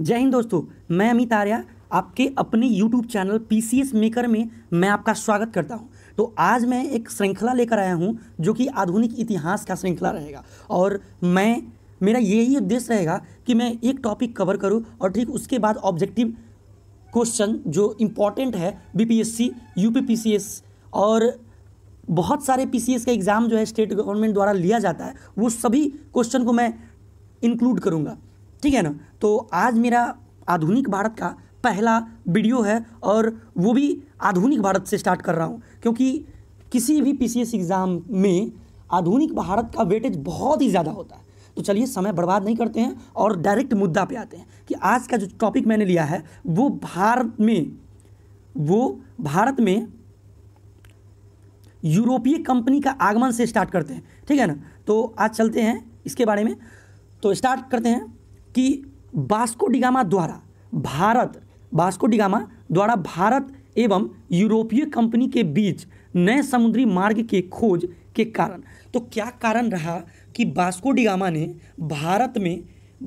जय हिंद दोस्तों मैं अमित आर्या आपके अपने YouTube channel P C S maker में मैं आपका स्वागत करता हूं तो आज मैं एक श्रृंखला लेकर आया हूं जो कि आधुनिक इतिहास का श्रृंखला रहेगा और मैं मेरा यही उद्देश्य रहेगा कि मैं एक टॉपिक कवर करूं और ठीक उसके बाद ऑब्जेक्टिव क्वेश्चन जो इम्पॉर्टेंट है सी यूपीपीसीएस और बहुत सारे पी का एग्ज़ाम जो है स्टेट गवर्नमेंट द्वारा लिया जाता है वो सभी क्वेश्चन को मैं इंक्लूड करूँगा ठीक है ना तो आज मेरा आधुनिक भारत का पहला वीडियो है और वो भी आधुनिक भारत से स्टार्ट कर रहा हूँ क्योंकि किसी भी पी एग्ज़ाम में आधुनिक भारत का वेटेज बहुत ही ज़्यादा होता है तो चलिए समय बर्बाद नहीं करते हैं और डायरेक्ट मुद्दा पे आते हैं कि आज का जो टॉपिक मैंने लिया है वो भारत में वो भारत में यूरोपीय कंपनी का आगमन से स्टार्ट करते हैं ठीक है ना तो आज चलते हैं इसके बारे में तो स्टार्ट करते हैं कि बास्को डिगामा द्वारा भारत बास्को डिगामा द्वारा भारत एवं यूरोपीय कंपनी के बीच नए समुद्री मार्ग के खोज के कारण तो क्या कारण रहा कि बास्को डिगामा ने भारत में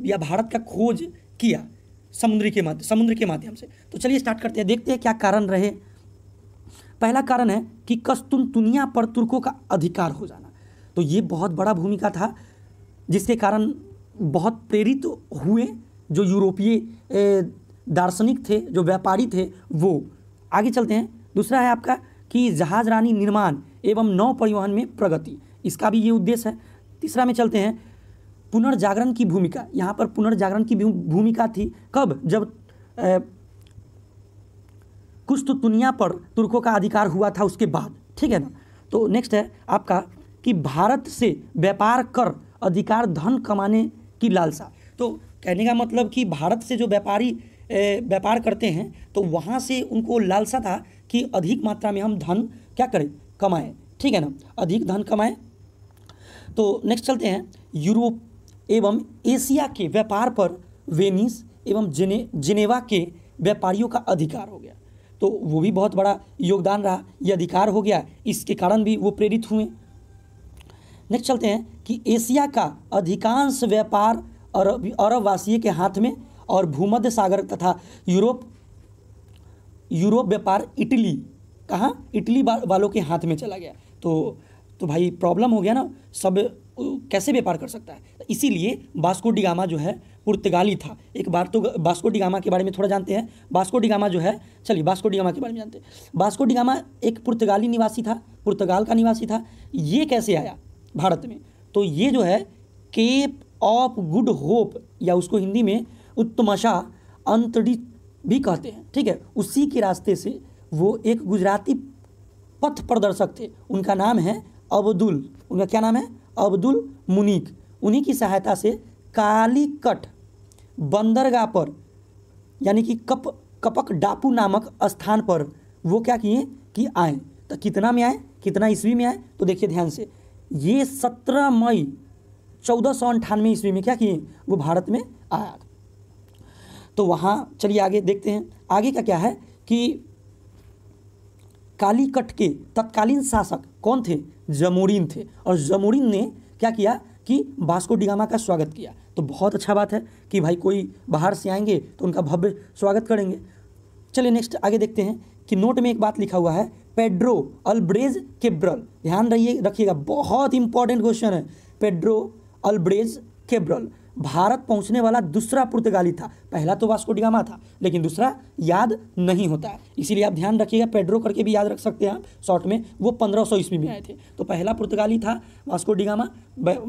या भारत का खोज किया समुद्री के माध्यम समुद्र के माध्यम से तो चलिए स्टार्ट करते हैं देखते हैं क्या कारण रहे पहला कारण है कि कस्तुनतुनिया पर तुर्कों का अधिकार हो जाना तो ये बहुत बड़ा भूमिका था जिसके कारण बहुत प्रेरित हुए जो यूरोपीय दार्शनिक थे जो व्यापारी थे वो आगे चलते हैं दूसरा है आपका कि जहाज रानी निर्माण एवं नौ परिवहन में प्रगति इसका भी ये उद्देश्य है तीसरा में चलते हैं पुनर्जागरण की भूमिका यहाँ पर पुनर्जागरण की भूमिका थी कब जब ए, कुछ तो दुनिया पर तुर्कों का अधिकार हुआ था उसके बाद ठीक है ना तो नेक्स्ट है आपका कि भारत से व्यापार कर अधिकार धन कमाने की लालसा तो कहने का मतलब कि भारत से जो व्यापारी व्यापार करते हैं तो वहाँ से उनको लालसा था कि अधिक मात्रा में हम धन क्या करें कमाएं ठीक है ना अधिक धन कमाएं तो नेक्स्ट चलते हैं यूरोप एवं एशिया के व्यापार पर वेनिस एवं जिने जिनेवा के व्यापारियों का अधिकार हो गया तो वो भी बहुत बड़ा योगदान रहा यह अधिकार हो गया इसके कारण भी वो प्रेरित हुए नेक्स्ट चलते हैं कि एशिया का अधिकांश व्यापार अरब अरबवासी के हाथ में और भूमध्य सागर तथा यूरोप यूरोप व्यापार इटली कहाँ इटली वालों के हाथ में चला गया तो तो भाई प्रॉब्लम हो गया ना सब कैसे व्यापार कर सकता है तो इसीलिए बास्को डिगामा जो है पुर्तगाली था एक बार तो बास्को डिगामा के बारे में थोड़ा जानते हैं बास्को डिगामा जो है चलिए बास्को डिगामा के बारे में जानते हैं बास्को डिगामा एक पुर्तगाली निवासी था पुर्तगाल का निवासी था ये कैसे आया भारत में तो ये जो है केप ऑफ गुड होप या उसको हिंदी में उत्तमशा अंतरित भी कहते हैं ठीक है उसी के रास्ते से वो एक गुजराती पथ प्रदर्शक थे उनका नाम है अब्दुल उनका क्या नाम है अब्दुल मुनीक उन्हीं की सहायता से कालीकट बंदरगाह पर यानी कि कप कपक डापू नामक स्थान पर वो क्या किए कि आए तो कितना में आए कितना ईस्वी में आए तो देखिए ध्यान से ये सत्रह मई चौदह सौ अंठानवे ईस्वी में क्या किए वो भारत में आया तो वहाँ चलिए आगे देखते हैं आगे का क्या है कि कालीकट के तत्कालीन शासक कौन थे जमोरिन थे और जमोरिन ने क्या किया कि बास्को डिगामा का स्वागत किया तो बहुत अच्छा बात है कि भाई कोई बाहर से आएंगे तो उनका भव्य स्वागत करेंगे चलिए नेक्स्ट आगे देखते हैं कि नोट में एक बात लिखा हुआ है पेड्रो अल्ब्रेज केब्रल ध्यान रहिए रखिएगा बहुत इंपॉर्टेंट क्वेश्चन है पेड्रो अल्ब्रेज केब्रल भारत पहुंचने वाला दूसरा पुर्तगाली था पहला तो वास्को डिगामा था लेकिन दूसरा याद नहीं होता है इसीलिए आप ध्यान रखिएगा पेड्रो करके भी याद रख सकते हैं आप शॉर्ट में वो पंद्रह सौ ईस्वी में आए थे तो पहला पुर्तगाली था वास्को डिगामा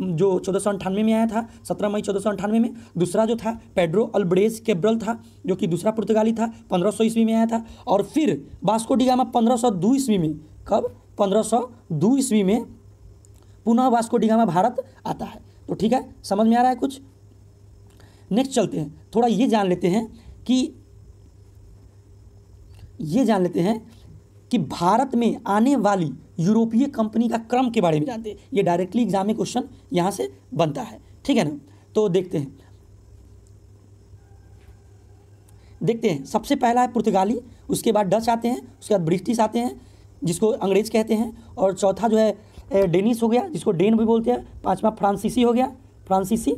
जो चौदह सौ अंठानवे में आया था सत्रह मई चौदह सौ अंठानवे में दूसरा जो था पेड्रो अल्ब्रेज केब्रल था जो कि दूसरा पुर्तगाली था पंद्रह सौ ईस्वी में आया था और फिर वास्को डिगामा पंद्रह सौ दो ईस्वी में कब पंद्रह सौ दो ईस्वी में पुनः वास्को डिगामा भारत आता है तो ठीक है समझ में आ रहा है कुछ नेक्स्ट चलते हैं थोड़ा ये जान लेते हैं कि ये जान लेते हैं कि भारत में आने वाली यूरोपीय कंपनी का क्रम के बारे में जानते हैं ये डायरेक्टली एग्जाम में क्वेश्चन यहाँ से बनता है ठीक है ना तो देखते हैं देखते हैं सबसे पहला है पुर्तगाली उसके बाद डच आते हैं उसके बाद ब्रिटिश आते हैं जिसको अंग्रेज कहते हैं और चौथा जो है डेनिस हो गया जिसको डेन भी बोलते हैं पांचवा फ्रांसीसी हो गया फ्रांसीसी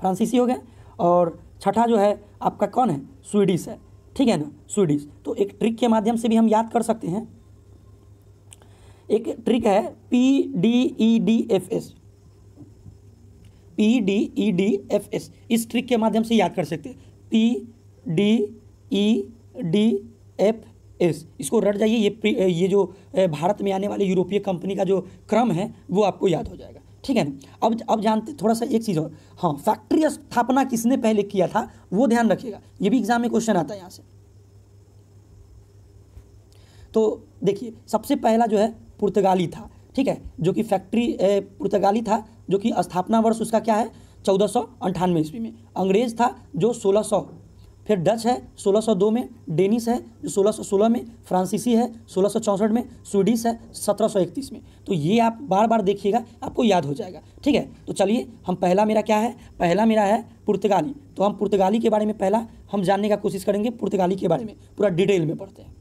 फ्रांसीसी हो गए और छठा जो है आपका कौन है स्वीडिश है ठीक है ना स्वीडिश तो एक ट्रिक के माध्यम से भी हम याद कर सकते हैं एक ट्रिक है P D E D F S P D E D F S इस ट्रिक के माध्यम से याद कर सकते हैं P D E D F S इसको रट जाइए ये ये जो भारत में आने वाले यूरोपीय कंपनी का जो क्रम है वो आपको याद हो जाएगा ठीक है अब अब जानते थोड़ा सा एक चीज़ और हाँ फैक्ट्री स्थापना किसने पहले किया था वो ध्यान रखिएगा ये भी एग्जाम में क्वेश्चन आता है यहाँ से तो देखिए सबसे पहला जो है पुर्तगाली था ठीक है जो कि फैक्ट्री पुर्तगाली था जो कि स्थापना वर्ष उसका क्या है चौदह सौ अंठानवे ईस्वी में अंग्रेज था जो सोलह सौ फिर डच है 1602 में डेनिस है जो 1616 में फ्रांसीसी है 1664 में स्वीडिश है 1731 में तो ये आप बार बार देखिएगा आपको याद हो जाएगा ठीक है तो चलिए हम पहला मेरा क्या है पहला मेरा है पुर्तगाली तो हम पुर्तगाली के बारे में पहला हम जानने का कोशिश करेंगे पुर्तगाली के बारे में पूरा डिटेल में पढ़ते हैं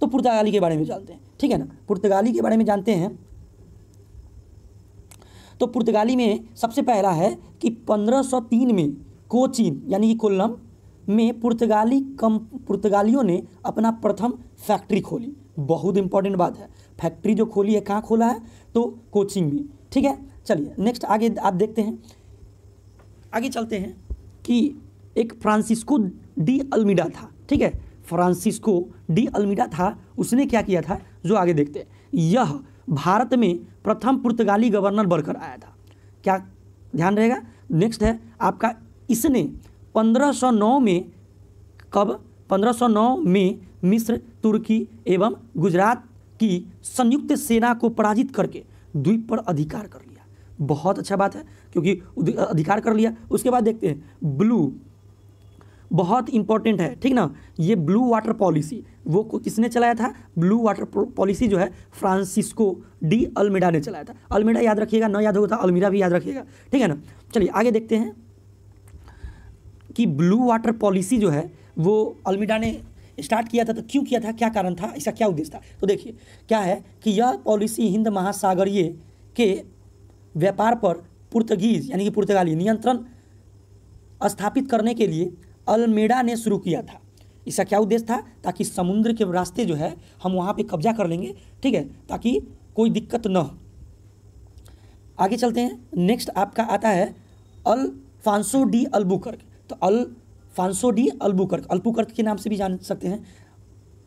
तो पुर्तगाली के बारे में जानते हैं ठीक है ना पुर्तगाली के बारे में जानते हैं तो पुर्तगाली में सबसे पहला है कि 1503 में कोचिन यानी कि कोल्लम में पुर्तगाली कम पुर्तगालियों ने अपना प्रथम फैक्ट्री खोली बहुत इंपॉर्टेंट बात है फैक्ट्री जो खोली है कहाँ खोला है तो कोचिंग में ठीक है चलिए नेक्स्ट आगे आप देखते हैं आगे चलते हैं कि एक फ्रांसिस्को डी अल्मीडा था ठीक है फ्रांसिस्को डी अल्मीडा था उसने क्या किया था जो आगे देखते हैं यह भारत में प्रथम पुर्तगाली गवर्नर बनकर आया था क्या ध्यान रहेगा नेक्स्ट है आपका इसने 1509 में कब 1509 में मिस्र तुर्की एवं गुजरात की संयुक्त सेना को पराजित करके द्वीप पर अधिकार कर लिया बहुत अच्छा बात है क्योंकि अधिकार कर लिया उसके बाद देखते हैं ब्लू बहुत इंपॉर्टेंट है ठीक ना ये ब्लू वाटर पॉलिसी वो किसने चलाया था ब्लू वाटर पॉलिसी जो है फ्रांसिस्को डी अल्मेडा ने चलाया था अल्मेडा याद रखिएगा ना याद होगा था तो अल्मीरा भी याद रखिएगा ठीक है ना चलिए आगे देखते हैं कि ब्लू वाटर पॉलिसी जो है वो अल्मिडा ने स्टार्ट किया था तो क्यों किया था क्या कारण था इसका क्या उद्देश्य था तो देखिए क्या है कि यह पॉलिसी हिंद महासागरीय के व्यापार पर पुर्तगीज यानी कि पुर्तगाली नियंत्रण स्थापित करने के लिए अल्मेडा ने शुरू किया था इसका क्या उद्देश्य था ताकि समुद्र के रास्ते जो है हम वहाँ पे कब्जा कर लेंगे ठीक है ताकि कोई दिक्कत न हो आगे चलते हैं नेक्स्ट आपका आता है अल फांसो डी अल्बुकर्क तो अल्फांसो डी अल्बुकर्क अल्बुकर्क के नाम से भी जान सकते हैं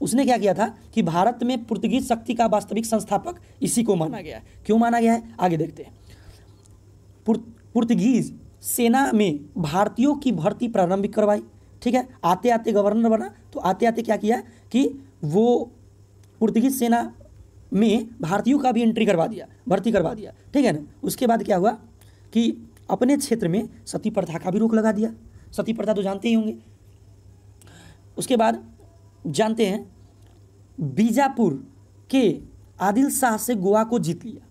उसने क्या किया था कि भारत में पुर्तगीज शक्ति का वास्तविक संस्थापक इसी को माना गया है क्यों माना गया है आगे देखते हैं पुर्तगीज सेना में भारतीयों की भर्ती प्रारंभिक करवाई ठीक है आते आते गवर्नर बना तो आते आते क्या किया कि वो पुर्तगीज सेना में भारतीयों का भी एंट्री करवा दिया भर्ती करवा दिया ठीक है ना उसके बाद क्या हुआ कि अपने क्षेत्र में सती प्रथा का भी रोक लगा दिया सती प्रथा तो जानते ही होंगे उसके बाद जानते हैं बीजापुर के आदिल शाह से गोवा को जीत लिया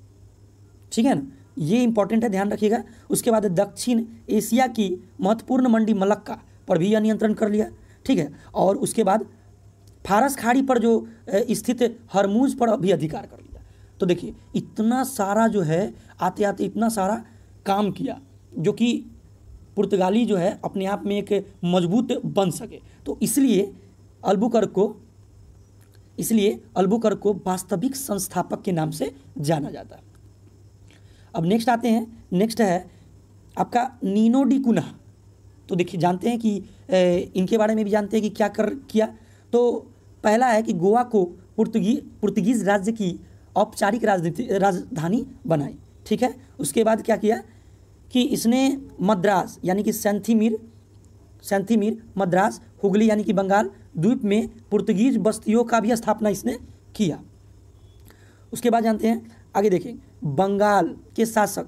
ठीक है ना ये इंपॉर्टेंट है ध्यान रखिएगा उसके बाद दक्षिण एशिया की महत्वपूर्ण मंडी मलक्का पर भी यह नियंत्रण कर लिया ठीक है और उसके बाद फारस खाड़ी पर जो स्थित हरमूज पर भी अधिकार कर लिया तो देखिए इतना सारा जो है आते आते इतना सारा काम किया जो कि पुर्तगाली जो है अपने आप में एक मजबूत बन सके तो इसलिए अल्बुकर को इसलिए अल्बुकर को वास्तविक संस्थापक के नाम से जाना जाता है अब नेक्स्ट आते हैं नेक्स्ट है आपका नीनो डी कुना तो देखिए जानते हैं कि ए, इनके बारे में भी जानते हैं कि क्या कर किया तो पहला है कि गोवा को पुर्तगी पुर्तगीज राज्य की औपचारिक राजनीति राजधानी बनाई ठीक है उसके बाद क्या किया कि इसने मद्रास यानी कि सेंथीमिर सेंथीमिर मद्रास हुगली यानी कि बंगाल द्वीप में पुर्तगीज बस्तियों का भी स्थापना इसने किया उसके बाद जानते हैं आगे देखें बंगाल के शासक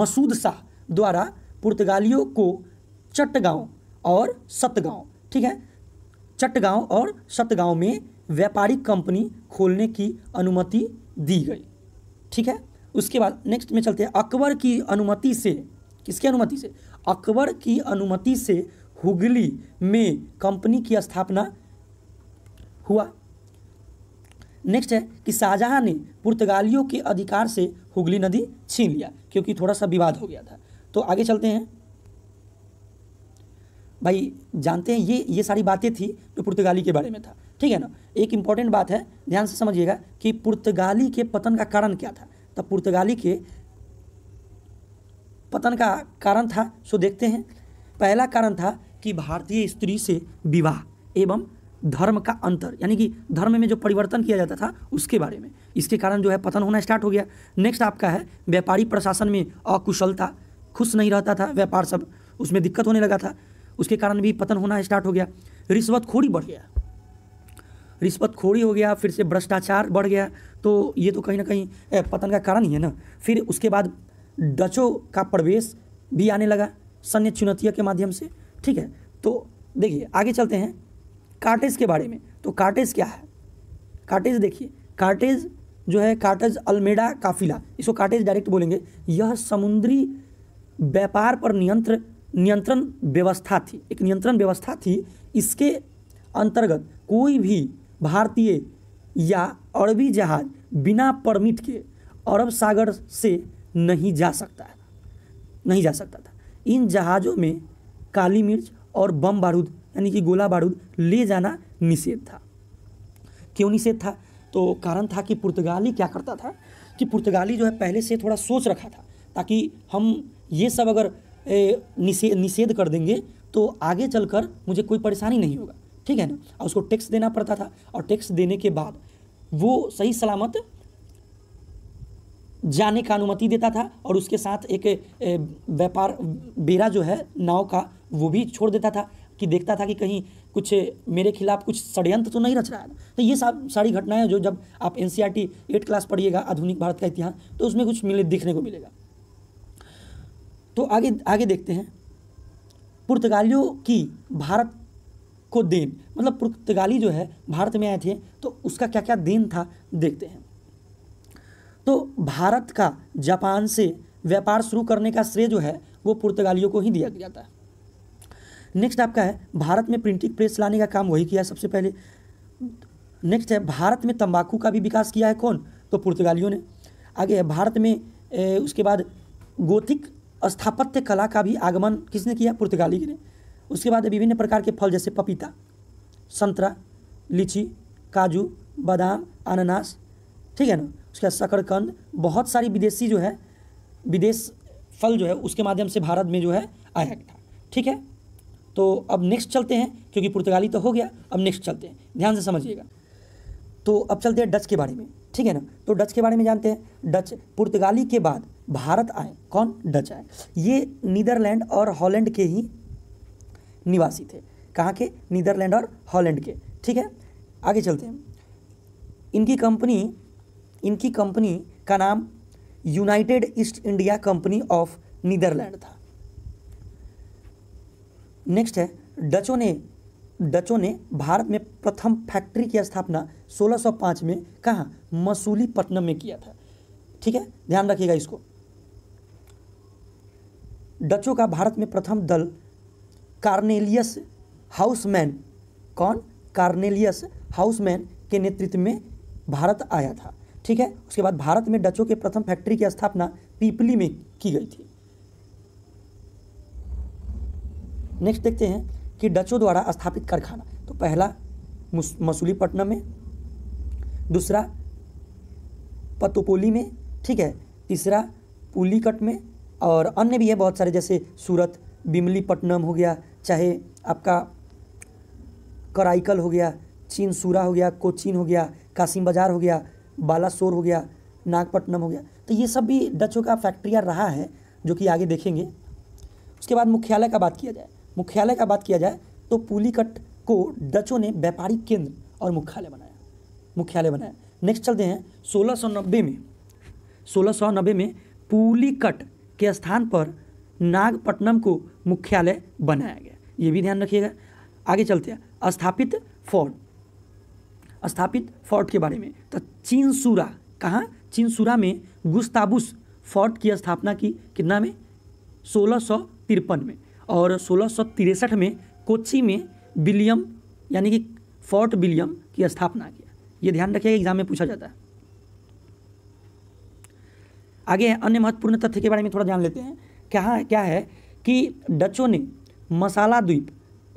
मसूद शाह द्वारा पुर्तगालियों को चट्टगांव और सतगांव ठीक है चट्टगांव और सतगांव में व्यापारिक कंपनी खोलने की अनुमति दी गई ठीक है उसके बाद नेक्स्ट में चलते हैं अकबर की अनुमति से किसकी अनुमति से अकबर की अनुमति से हुगली में कंपनी की स्थापना हुआ नेक्स्ट है कि शाहजहां ने पुर्तगालियों के अधिकार से हुगली नदी छीन लिया क्योंकि थोड़ा सा विवाद हो गया था तो आगे चलते हैं भाई जानते हैं ये ये सारी बातें थी जो पुर्तगाली के बारे में था ठीक है ना एक इम्पॉर्टेंट बात है ध्यान से समझिएगा कि पुर्तगाली के पतन का कारण क्या था तब पुर्तगाली के पतन का कारण था सो देखते हैं पहला कारण था कि भारतीय स्त्री से विवाह एवं धर्म का अंतर यानी कि धर्म में जो परिवर्तन किया जाता था उसके बारे में इसके कारण जो है पतन होना स्टार्ट हो गया नेक्स्ट आपका है व्यापारी प्रशासन में अकुशलता खुश नहीं रहता था व्यापार सब उसमें दिक्कत होने लगा था उसके कारण भी पतन होना स्टार्ट हो गया रिश्वतखोरी बढ़ गया रिश्वतखोरी हो गया फिर से भ्रष्टाचार बढ़ गया तो ये तो कहीं ना कहीं पतन का कारण ही है ना फिर उसके बाद डचों का प्रवेश भी आने लगा सन्य चुनौतिया के माध्यम से ठीक है तो देखिए आगे चलते हैं कार्टेज के बारे में तो कार्टेज क्या है कार्टेज देखिए कार्टेज जो है कार्टेज अल्मेडा काफिला इसको कार्टेज डायरेक्ट बोलेंगे यह समुद्री व्यापार पर नियंत्र नियंत्रण व्यवस्था थी एक नियंत्रण व्यवस्था थी इसके अंतर्गत कोई भी भारतीय या अरबी जहाज बिना परमिट के अरब सागर से नहीं जा सकता नहीं जा सकता था इन जहाज़ों में काली मिर्च और बम बारूद यानी कि गोला बारूद ले जाना निषेध था क्यों निषेध था तो कारण था कि पुर्तगाली क्या करता था कि पुर्तगाली जो है पहले से थोड़ा सोच रखा था ताकि हम ये सब अगर निषेध निषेध कर देंगे तो आगे चलकर मुझे कोई परेशानी नहीं होगा ठीक है ना और उसको टैक्स देना पड़ता था और टैक्स देने के बाद वो सही सलामत जाने का अनुमति देता था और उसके साथ एक व्यापार बेरा जो है नाव का वो भी छोड़ देता था कि देखता था कि कहीं कुछ मेरे खिलाफ कुछ षड्यंत्र तो नहीं रच रहा है तो ये सब सारी घटनाएं जो जब आप N C R T eight class पढ़िएगा आधुनिक भारत का इतिहास तो उसमें कुछ मिले दिखने को मिलेगा तो आगे आगे देखते हैं पुर्तगालियों की भारत को देन मतलब पुर्तगाली जो है भारत में आए थे तो उसका क्या क्या देन था देखते हैं तो भारत का जापान से व्यापार शुरू करने का श्रेय जो है वो पुर्तगालियों को ही दिया जाता है नेक्स्ट आपका है भारत में प्रिंटिंग प्रेस लाने का काम वही किया सबसे पहले नेक्स्ट है भारत में तंबाकू का भी विकास किया है कौन तो पुर्तगालियों ने आगे है भारत में ए, उसके बाद गोथिक स्थापत्य कला का भी आगमन किसने किया पुर्तगाली ने उसके बाद विभिन्न प्रकार के फल जैसे पपीता संतरा लीची काजू बादाम अनानास ठीक है ना उसके बाद शकरकंद बहुत सारी विदेशी जो है विदेश फल जो है उसके माध्यम से भारत में जो है आया था ठीक है तो अब नेक्स्ट चलते हैं क्योंकि पुर्तगाली तो हो गया अब नेक्स्ट चलते हैं ध्यान से समझिएगा तो अब चलते हैं डच के बारे में ठीक है ना तो डच के बारे में जानते हैं डच पुर्तगाली के बाद भारत आए कौन डच आए ये नीदरलैंड और हॉलैंड के ही निवासी थे कहाँ के नीदरलैंड और हॉलैंड के ठीक है आगे चलते हैं इनकी कंपनी इनकी कंपनी का नाम United East India Company of Netherlands था नेक्स्ट है डचों ने डचों ने भारत में प्रथम फैक्ट्री की स्थापना 1605 में कहा मसूली पटनम में किया था ठीक है ध्यान रखिएगा इसको डचों का भारत में प्रथम दल कार्नेलियस हाउसमैन कौन कार्नेलियस हाउसमैन के नेतृत्व में भारत आया था ठीक है उसके बाद भारत में डचों के प्रथम फैक्ट्री की स्थापना पीपली में की गई थी नेक्स्ट देखते हैं कि डचों द्वारा स्थापित कारखाना तो पहला मसूलीपट्टनम में दूसरा पतोपोली में ठीक है तीसरा पुलीकट में और अन्य भी है बहुत सारे जैसे सूरत बिमलीपट्टनम हो गया चाहे आपका कराइकल हो गया चीन सूरा हो गया कोचीन हो गया कासिम बाज़ार हो गया बालासोर हो गया नागपट्टनम हो गया तो ये सब भी डचों का फैक्ट्रिया रहा है जो कि आगे देखेंगे उसके बाद मुख्यालय का बात किया जाए मुख्यालय का बात किया जाए तो पुलिकट को डचों ने व्यापारिक केंद्र और मुख्यालय बनाया मुख्यालय बनाया नेक्स्ट चलते हैं सोलह में सोलह में पुलिकट के स्थान पर नागपट्टनम को मुख्यालय बनाया गया ये भी ध्यान रखिएगा आगे चलते हैं स्थापित फोर्ट स्थापित फोर्ट के बारे में तो चिनसूरा कहाँ चिनसूरा में गुस्ताबुस फोर्ट की स्थापना की कितना में सोलह में और सोलह में कोची में विलियम यानी कि फोर्ट विलियम की स्थापना किया ये ध्यान रखिएगा एग्जाम में पूछा जाता है आगे अन्य महत्वपूर्ण तथ्य के बारे में थोड़ा ध्यान लेते हैं क्या क्या है कि डचों ने मसाला द्वीप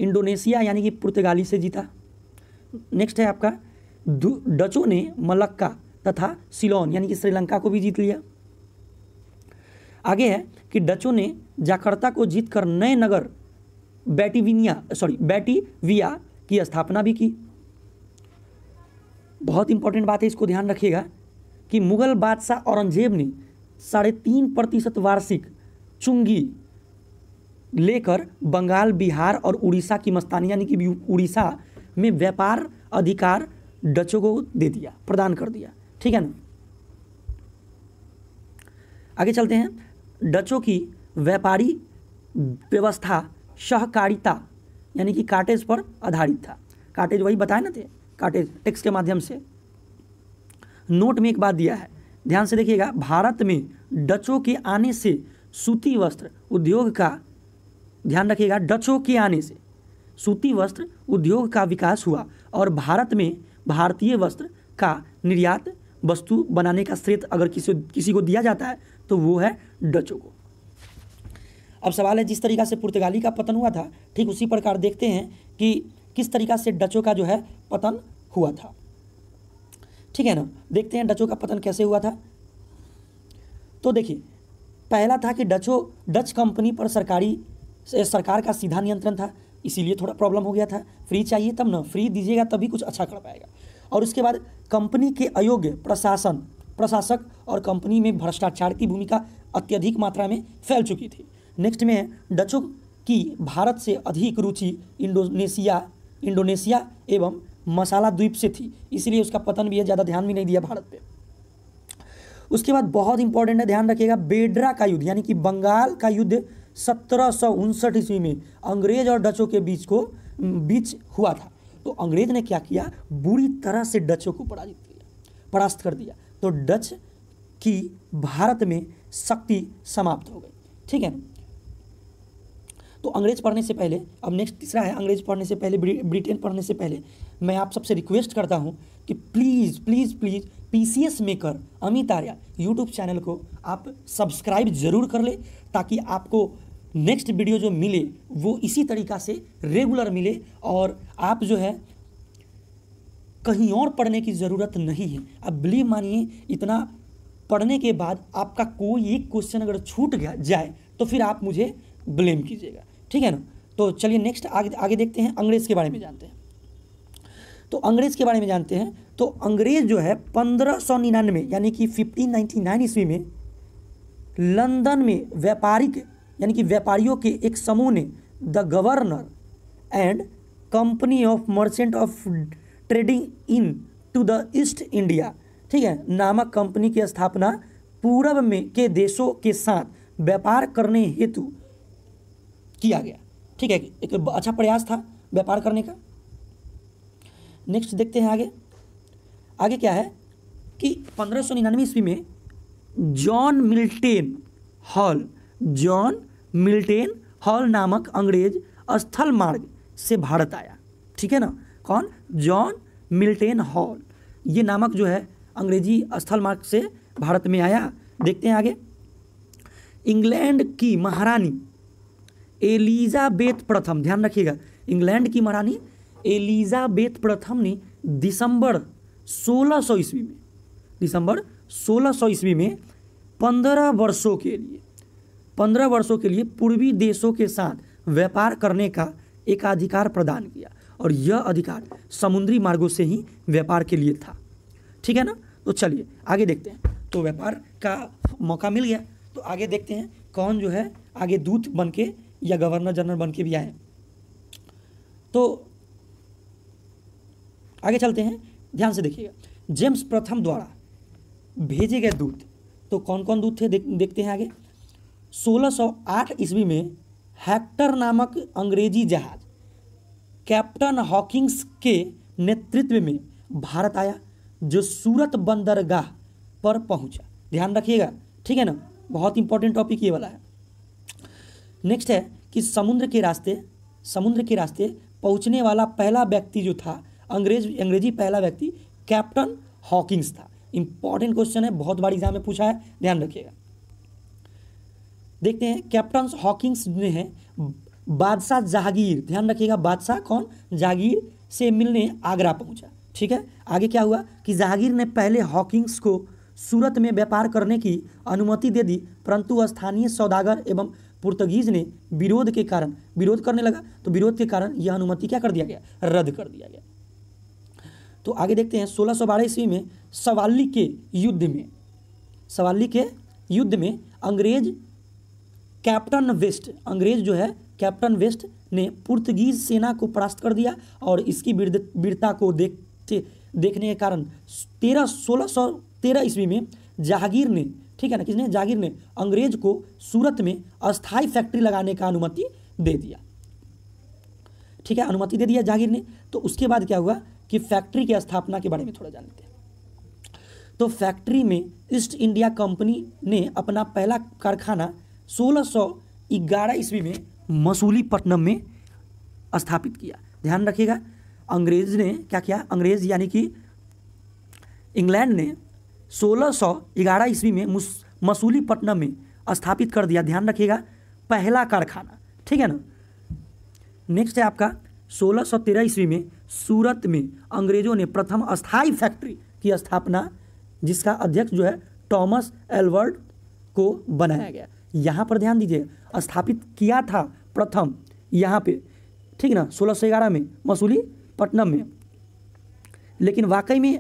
इंडोनेशिया यानी कि पुर्तगाली से जीता नेक्स्ट है आपका डचों ने मलक्का तथा सिलोन यानी कि श्रीलंका को भी जीत लिया आगे है कि डचों ने जाकर्ता को जीतकर नए नगर बैटीविनिया सॉरी बैटीविया की स्थापना भी की बहुत इंपॉर्टेंट बात है इसको ध्यान रखिएगा कि मुगल बादशाह औरंगजेब ने साढ़े तीन प्रतिशत वार्षिक चुंगी लेकर बंगाल बिहार और उड़ीसा की मस्तानी यानी कि उड़ीसा में व्यापार अधिकार डचों को दे दिया प्रदान कर दिया ठीक है ना आगे चलते हैं डचों की व्यापारी व्यवस्था सहकारिता यानी कि काटेज पर आधारित था काटेज वही बताए ना थे काटेज टैक्स के माध्यम से नोट में एक बात दिया है ध्यान से देखिएगा भारत में डचों के आने से सूती वस्त्र उद्योग का ध्यान रखिएगा डचों के आने से सूती वस्त्र उद्योग का विकास हुआ और भारत में भारतीय वस्त्र का निर्यात वस्तु बनाने का श्रेय अगर किसी किसी को दिया जाता है तो वो है डचों को अब सवाल है जिस तरीका से पुर्तगाली का पतन हुआ था ठीक उसी प्रकार देखते हैं कि किस तरीका से डचों का जो है पतन हुआ था ठीक है ना देखते हैं डचों का पतन कैसे हुआ था तो देखिए पहला था कि डचो डच कंपनी पर सरकारी सरकार का सीधा नियंत्रण था इसीलिए थोड़ा प्रॉब्लम हो गया था फ्री चाहिए तब ना फ्री दीजिएगा तभी कुछ अच्छा कर पाएगा और उसके बाद कंपनी के अयोग्य प्रशासन प्रशासक और कंपनी में भ्रष्टाचार की भूमिका अत्यधिक मात्रा में फैल चुकी थी नेक्स्ट में डचों की भारत से अधिक रुचि इंडोनेशिया इंडोनेशिया एवं मसाला द्वीप से थी इसलिए उसका पतन भी है ज़्यादा ध्यान भी नहीं दिया भारत पे उसके बाद बहुत इंपॉर्टेंट है ध्यान रखिएगा बेडरा का युद्ध यानी कि बंगाल का युद्ध सत्रह ईस्वी में अंग्रेज और डचों के बीच को बीच हुआ था तो अंग्रेज ने क्या किया बुरी तरह से डचों को पराजित किया परास्त कर दिया तो डच की भारत में शक्ति समाप्त हो गई ठीक है तो अंग्रेज पढ़ने से पहले अब नेक्स्ट तीसरा है अंग्रेज पढ़ने से पहले ब्रिटेन पढ़ने से पहले मैं आप सबसे रिक्वेस्ट करता हूँ कि please please please P C S maker Amit Arya YouTube channel को आप सब्सक्राइब ज़रूर कर ले ताकि आपको नेक्स्ट वीडियो जो मिले वो इसी तरीका से रेगुलर मिले और आप जो है कहीं और पढ़ने की ज़रूरत नहीं है अब बिलीव मानिए इतना पढ़ने के बाद आपका कोई एक क्वेश्चन अगर छूट गया जाए तो फिर आप मुझे ब्लेम कीजिएगा ठीक है ना तो चलिए नेक्स्ट आगे आगे देखते हैं अंग्रेज़ के बारे में जानते हैं तो अंग्रेज़ के बारे में जानते हैं तो अंग्रेज़ जो है पंद्रह सौ निन्यानवे यानी कि फिफ्टीन नाइन्टी नाइन ईस्वी में लंदन में व्यापारिक यानी कि व्यापारियों के एक समूह ने the governor and company of merchant of trading in to the East India ठीक है नामक कंपनी की स्थापना पूरब में के देशों के साथ व्यापार करने हेतु किया गया ठीक है एक अच्छा प्रयास था व्यापार करने का नेक्स्ट देखते हैं आगे आगे क्या है कि पंद्रह सौ निन्यानवे ईस्वी में John Mildenhall John Mildenhall नामक अंग्रेज स्थल मार्ग से भारत आया ठीक है ना कौन जॉन मिल्टेन हॉल ये नामक जो है अंग्रेजी स्थल मार्ग से भारत में आया देखते हैं आगे इंग्लैंड की महारानी एलिजाबेथ प्रथम ध्यान रखिएगा इंग्लैंड की महारानी एलिजाबेथ प्रथम ने दिसंबर 1600 ईस्वी में दिसंबर 1600 ईस्वी में पंद्रह वर्षों के लिए पंद्रह वर्षों के लिए पूर्वी देशों के साथ व्यापार करने का एक अधिकार प्रदान किया और यह अधिकार समुद्री मार्गों से ही व्यापार के लिए था ठीक है ना तो चलिए आगे देखते हैं तो व्यापार का मौका मिल गया तो आगे देखते हैं कौन जो है आगे दूत बन के या गवर्नर जनरल बन के भी आए तो आगे चलते हैं ध्यान से देखिएगा जेम्स प्रथम द्वारा भेजे गए दूत तो कौन कौन दूत थे देख, देखते हैं आगे 1608 ईस्वी में हैक्टर नामक अंग्रेजी जहाज कैप्टन हॉकिंग्स के नेतृत्व में भारत आया जो सूरत बंदरगाह पर पहुंचा ध्यान रखिएगा ठीक है ना बहुत इंपॉर्टेंट टॉपिक ये वाला है नेक्स्ट है कि समुद्र के रास्ते समुद्र के रास्ते पहुंचने वाला पहला व्यक्ति जो था अंग्रेज अंग्रेजी पहला व्यक्ति कैप्टन हॉकिंग्स था इंपॉर्टेंट क्वेश्चन है बहुत बार एग्जाम में पूछा है ध्यान रखिएगा देखते हैं कैप्टन हॉकिंग्स ने हैं बादशाह जहांगीर ध्यान रखिएगा बादशाह कौन जहागीर से मिलने आगरा पहुंचा ठीक है आगे क्या हुआ कि जहागीर ने पहले हॉकिंग्स को सूरत में व्यापार करने की अनुमति दे दी परंतु स्थानीय सौदागर एवं पुर्तगीज ने विरोध के कारण विरोध करने लगा तो विरोध के कारण यह अनुमति क्या कर दिया गया रद्द कर दिया गया तो आगे देखते हैं सोलह सौ बारह ईस्वी में सवाली के युद्ध में सवाली के युद्ध में अंग्रेज कैप्टन वेस्ट अंग्रेज जो है कैप्टन वेस्ट ने पुर्तगीज सेना को परास्त कर दिया और इसकी वीरता को देखते देखने के कारण तेरह सोलह सौ तेरह ईस्वी में जागीर ने ठीक है ना किसने जागीर ने अंग्रेज को सूरत में अस्थाई फैक्ट्री लगाने का अनुमति दे दिया ठीक है अनुमति दे दिया जागीर ने तो उसके बाद क्या हुआ कि फैक्ट्री की स्थापना के बारे में थोड़ा जान लेते हैं तो फैक्ट्री में ईस्ट इंडिया कंपनी ने अपना पहला कारखाना सोलह सौ ग्यारह ईस्वी में मसूलीपट्टनम में स्थापित किया ध्यान रखिएगा अंग्रेज ने क्या किया अंग्रेज यानी कि इंग्लैंड ने सोलह सौ ग्यारह ईस्वी में मसूलीपट्टनम में स्थापित कर दिया ध्यान रखिएगा पहला कारखाना ठीक है ना नेक्स्ट है आपका सोलह सौ तेरह ईस्वी में सूरत में अंग्रेजों ने प्रथम अस्थाई फैक्ट्री की स्थापना जिसका अध्यक्ष जो है टॉमस एलवर्ड को बनाया गया यहाँ पर ध्यान दीजिए स्थापित किया था प्रथम यहाँ पे ठीक ना सोलह सौ ग्यारह में मसूली पटनम में लेकिन वाकई में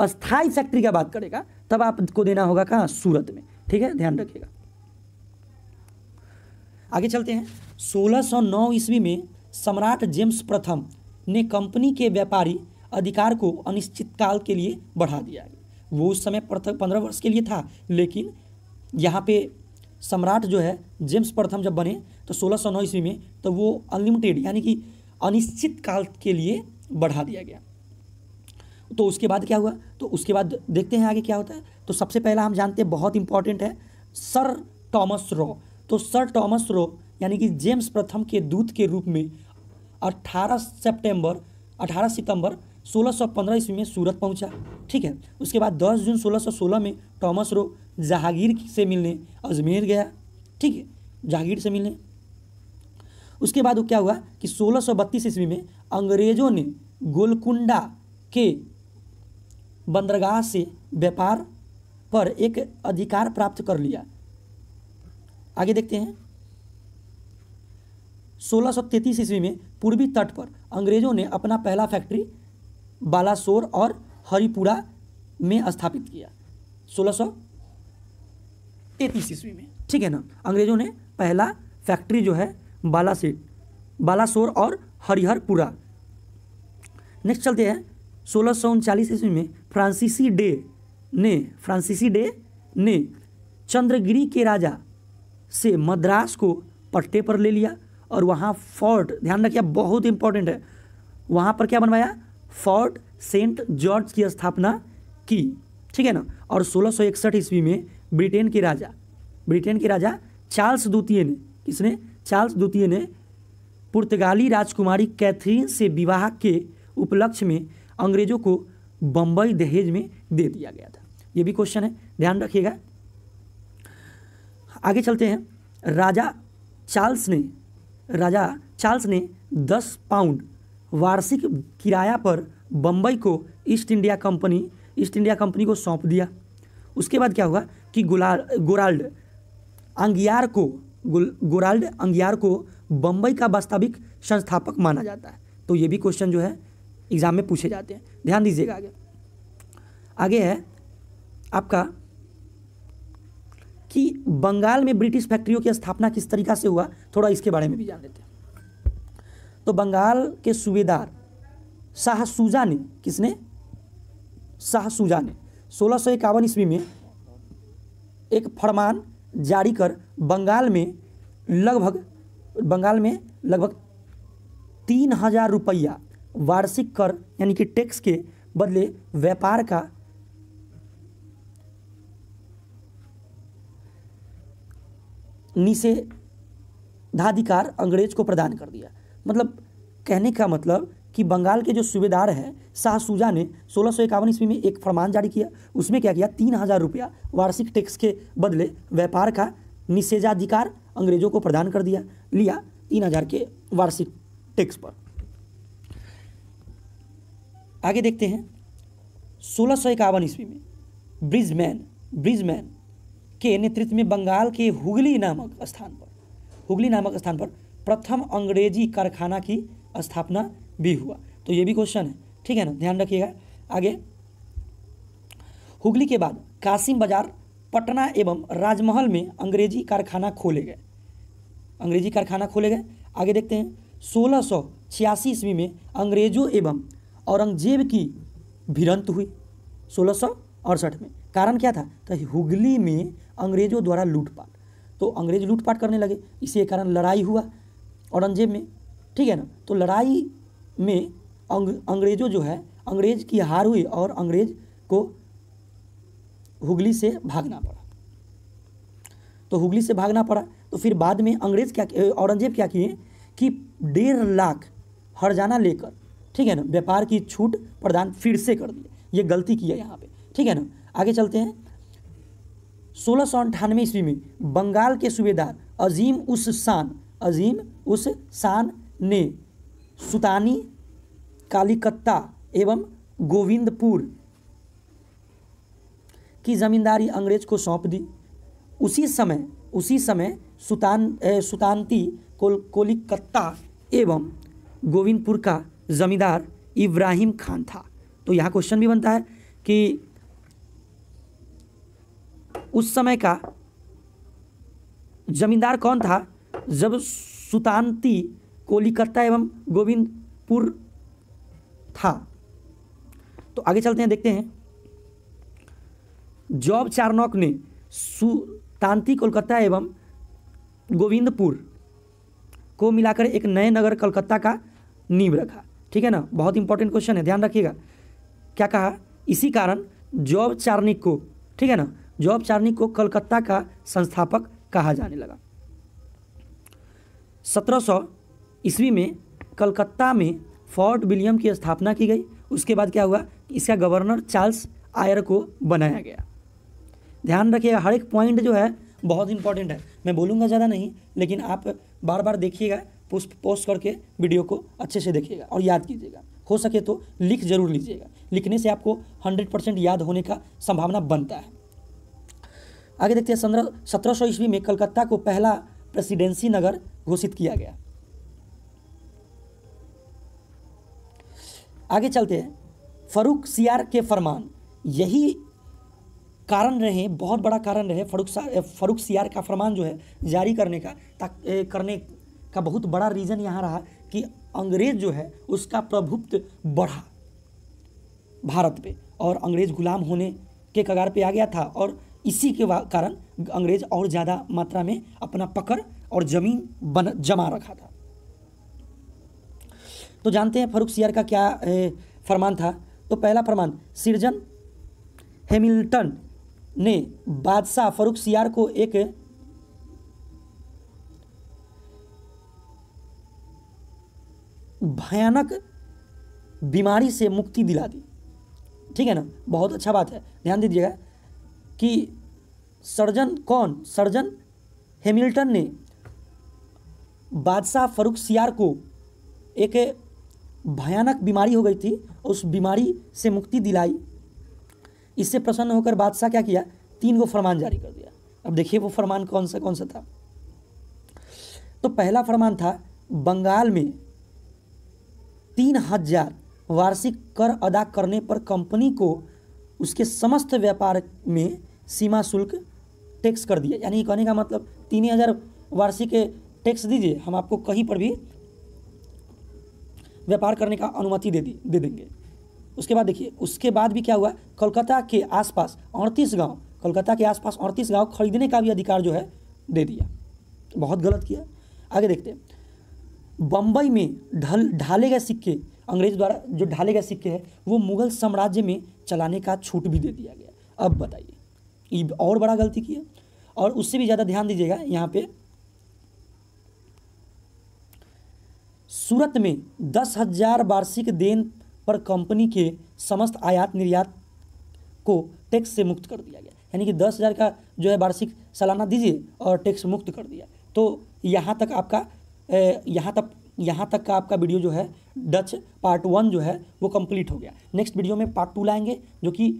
अस्थाई फैक्ट्री का बात करेगा तब आपको देना होगा कहाँ सूरत में ठीक है ध्यान रखिएगा आगे चलते हैं 1609 ईस्वी में सम्राट जेम्स प्रथम ने कंपनी के व्यापारी अधिकार को अनिश्चित काल के लिए बढ़ा दिया वो उस समय पंद्रह वर्ष के लिए था लेकिन यहाँ पे सम्राट जो है जेम्स प्रथम जब बने तो सोलह सौ नौ ईस्वी में तो वो अनलिमिटेड यानी कि अनिश्चित काल के लिए बढ़ा दिया गया तो उसके बाद क्या हुआ तो उसके बाद देखते हैं आगे क्या होता है तो सबसे पहला हम जानते हैं बहुत इंपॉर्टेंट है सर टॉमस रॉ तो सर टॉमस रॉ यानी कि जेम्स प्रथम के दूत के रूप में 18 सितंबर 18 सितंबर सोलह ईस्वी में सूरत पहुंचा ठीक है उसके बाद 10 जून 1616 में टॉमस रो जहांगीर से मिलने अजमेर गया ठीक है जहांगीर से मिलने उसके बाद वो क्या हुआ कि 1632 ईस्वी में अंग्रेजों ने गोलकुंडा के बंदरगाह से व्यापार पर एक अधिकार प्राप्त कर लिया आगे देखते हैं 1633 ईस्वी में पूर्वी तट पर अंग्रेजों ने अपना पहला फैक्ट्री बालासोर और हरिपुरा में स्थापित किया सोलह सौ तैतीस ईस्वी में ठीक है ना अंग्रेजों ने पहला फैक्ट्री जो है बालासेट बालासोर और हरिहरपुरा नेक्स्ट चलते हैं सोलह सौ उनचालीस ईस्वी में फ्रांसीसी डे ने फ्रांसीसी डे ने चंद्रगिरी के राजा से मद्रास को पट्टे पर ले लिया और वहाँ फोर्ट ध्यान रखिए बहुत इंपॉर्टेंट है वहाँ पर क्या बनवाया फोर्ट सेंट जॉर्ज की स्थापना की ठीक है ना और सोलह सौ इकसठ ईस्वी में ब्रिटेन के राजा ब्रिटेन के राजा चार्ल्स द्वितीय ने किसने चार्ल्स द्वितीय ने पुर्तगाली राजकुमारी कैथरीन से विवाह के उपलक्ष्य में अंग्रेजों को बम्बई दहेज में दे दिया गया था ये भी क्वेश्चन है ध्यान रखिएगा आगे चलते हैं राजा चार्ल्स ने राजा चार्ल्स ने दस पाउंड वार्षिक किराया पर बम्बई को East India Company East India Company को सौंप दिया उसके बाद क्या हुआ कि गुलाल गोराल्ड अंगियार को गोराल्ड अंगियार को बम्बई का वास्तविक संस्थापक माना जाता है तो ये भी क्वेश्चन जो है एग्जाम में पूछे जाते हैं ध्यान दीजिएगा आगे आगे है आपका कि बंगाल में ब्रिटिश फैक्ट्रियों की स्थापना किस तरीका से हुआ थोड़ा इसके बारे में भी जान लेते हैं तो बंगाल के सूबेदार शाह सूजा ने किसने शाह सूजा ने सोलह सौ इक्यावन ईस्वी में एक फरमान जारी कर बंगाल में लगभग बंगाल में लगभग तीन हजार रुपया वार्षिक कर यानी कि टैक्स के बदले व्यापार का निषेधाधिकार अंग्रेज को प्रदान कर दिया मतलब कहने का मतलब कि बंगाल के जो सूबेदार हैं शाह सूजा ने सोलह सौ इक्यावन ईस्वी में एक फरमान जारी किया उसमें क्या किया तीन हज़ार रुपया वार्षिक टैक्स के बदले व्यापार का निषेधाधिकार अंग्रेजों को प्रदान कर दिया लिया तीन हज़ार के वार्षिक टैक्स पर आगे देखते हैं सोलह सौ इक्यावन ईस्वी में ब्रिजमैन ब्रिजमैन के नेतृत्व में बंगाल के हुगली नामक स्थान पर हुगली नामक स्थान पर प्रथम अंग्रेजी कारखाना की स्थापना भी हुआ तो ये भी क्वेश्चन है ठीक है ना ध्यान रखिएगा आगे हुगली के बाद कासिम बाजार पटना एवं राजमहल में अंग्रेजी कारखाना खोले गए अंग्रेजी कारखाना खोले गए आगे देखते हैं सोलह सौ छियासी ईस्वी में अंग्रेजों एवं औरंगजेब की भिड़ंत हुई सोलह सौ अड़सठ में कारण क्या था तो हुगली में अंग्रेजों द्वारा लूटपाट तो अंग्रेज लूटपाट करने लगे इसी कारण लड़ाई हुआ औरंगजेब में ठीक है ना तो लड़ाई में अंग, अंग्रेजों जो है अंग्रेज की हार हुई और अंग्रेज को हुगली से भागना पड़ा तो हुगली से भागना पड़ा तो फिर बाद में अंग्रेज क्या औरंगजेब क्या किए कि डेढ़ लाख हरजाना लेकर ठीक है ना व्यापार की छूट प्रदान फिर से कर दिए ये गलती की है यहाँ पे ठीक है ना आगे चलते हैं सोलह सौ अंठानवे ईस्वी में बंगाल के सूबेदार अजीम उस शान अजीम उस शान ने सुतानी कालिकत्ता एवं गोविंदपुर की जमींदारी अंग्रेज को सौंप दी उसी समय उसी समय सुतान सुतानती कोल कोलिकत्ता एवं गोविंदपुर का जमींदार इब्राहिम खान था तो यहाँ क्वेश्चन भी बनता है कि उस समय का जमींदार कौन था जब सुतांती कोलिकता एवं गोविंदपुर था तो आगे चलते हैं देखते हैं जॉब चारनौक ने सुतांती कोलकाता एवं गोविंदपुर को मिलाकर एक नए नगर कलकत्ता का नींव रखा ठीक है ना बहुत इंपॉर्टेंट क्वेश्चन है ध्यान रखिएगा क्या कहा इसी कारण जॉब चारनिक को ठीक है ना जॉब चारनिक को कलकत्ता का संस्थापक कहा जाने लगा सत्रह ईस्वी में कलकत्ता में फोर्ट विलियम की स्थापना की गई उसके बाद क्या हुआ इसका गवर्नर चार्ल्स आयर को बनाया गया ध्यान रखिएगा हर एक पॉइंट जो है बहुत इंपॉर्टेंट है मैं बोलूँगा ज़्यादा नहीं लेकिन आप बार बार देखिएगा पोस्ट पोस्ट करके वीडियो को अच्छे से देखिएगा और याद कीजिएगा हो सके तो लिख जरूर लीजिएगा लिखने से आपको हंड्रेड परसेंट याद होने का संभावना बनता है आगे देखते हैं सत्रह सत्रह ईस्वी में कलकत्ता को पहला प्रेसिडेंसी नगर घोषित किया गया आगे चलते हैं फरूख सियार के फरमान यही कारण रहे बहुत बड़ा कारण रहे फरूख फरूख़ सियार का फरमान जो है जारी करने का ए, करने का बहुत बड़ा रीज़न यहाँ रहा कि अंग्रेज जो है उसका प्रभुत्व बढ़ा भारत पे और अंग्रेज गुलाम होने के कगार पे आ गया था और इसी के कारण अंग्रेज और ज़्यादा मात्रा में अपना पकड़ और ज़मीन बन जमा रखा था तो जानते हैं फरूख सियार का क्या फरमान था तो पहला फरमान सिर्जन हेमिल्टन ने बादशाह फरूख सियार को एक भयानक बीमारी से मुक्ति दिला दी ठीक है ना बहुत अच्छा बात है ध्यान दीजिएगा कि सर्जन कौन सर्जन हेमिल्टन ने बादशाह फरूख सियार को एक भयानक बीमारी हो गई थी उस बीमारी से मुक्ति दिलाई इससे प्रसन्न होकर बादशाह क्या किया तीन को फरमान जारी कर दिया अब देखिए वो फरमान कौन सा कौन सा था तो पहला फरमान था बंगाल में तीन हजार वार्षिक कर अदा करने पर कंपनी को उसके समस्त व्यापार में सीमा शुल्क टैक्स कर दिया यानी कहने का मतलब तीन हजार वार्षिक टैक्स दीजिए हम आपको कहीं पर भी व्यापार करने का अनुमति दे दी दे देंगे उसके बाद देखिए उसके बाद भी क्या हुआ कोलकाता के आसपास अड़तीस गांव कोलकाता के आसपास अड़तीस गांव खरीदने का भी अधिकार जो है दे दिया तो बहुत गलत किया आगे देखते हैं बम्बई में ढल ढाले गए सिक्के अंग्रेज द्वारा जो ढाले गए सिक्के हैं वो मुगल साम्राज्य में चलाने का छूट भी दे दिया गया अब बताइए ये और बड़ा गलती की और उससे भी ज़्यादा ध्यान दीजिएगा यहाँ पर सूरत में दस हजार वार्षिक देन पर कंपनी के समस्त आयात निर्यात को टैक्स से मुक्त कर दिया गया यानी कि दस हज़ार का जो है वार्षिक सालाना दीजिए और टैक्स मुक्त कर दिया तो यहाँ तक आपका यहाँ तक यहाँ तक का आपका वीडियो जो है डच पार्ट वन जो है वो कंप्लीट हो गया नेक्स्ट वीडियो में पार्ट टू लाएंगे जो कि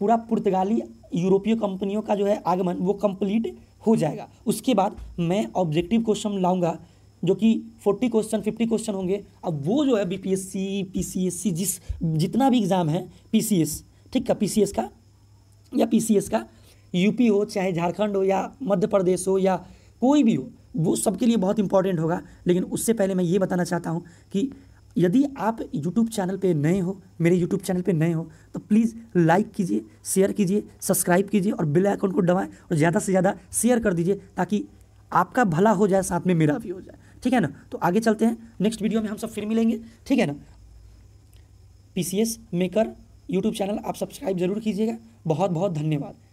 पूरा पुर्तगाली यूरोपीय कंपनियों का जो है आगमन वो कंप्लीट हो जाएगा उसके बाद मैं ऑब्जेक्टिव क्वेश्चन लाऊंगा जो कि 40 क्वेश्चन 50 क्वेश्चन होंगे अब वो जो है बीपीएससी पीसीएससी जिस जितना भी एग्ज़ाम है पी ठीक का पी का या पी का यूपी हो चाहे झारखंड हो या मध्य प्रदेश हो या कोई भी हो वो सबके लिए बहुत इंपॉर्टेंट होगा लेकिन उससे पहले मैं ये बताना चाहता हूँ कि यदि आप YouTube चैनल पे नए हो मेरे YouTube चैनल पे नए हो तो प्लीज़ लाइक कीजिए शेयर कीजिए सब्सक्राइब कीजिए और बिल आइकन को दबाएं और ज़्यादा से ज़्यादा शेयर कर दीजिए ताकि आपका भला हो जाए साथ में मेरा भी हो जाए ठीक है ना तो आगे चलते हैं नेक्स्ट वीडियो में हम सब फिर मिलेंगे ठीक है ना पी मेकर यूट्यूब चैनल आप सब्सक्राइब जरूर कीजिएगा बहुत बहुत धन्यवाद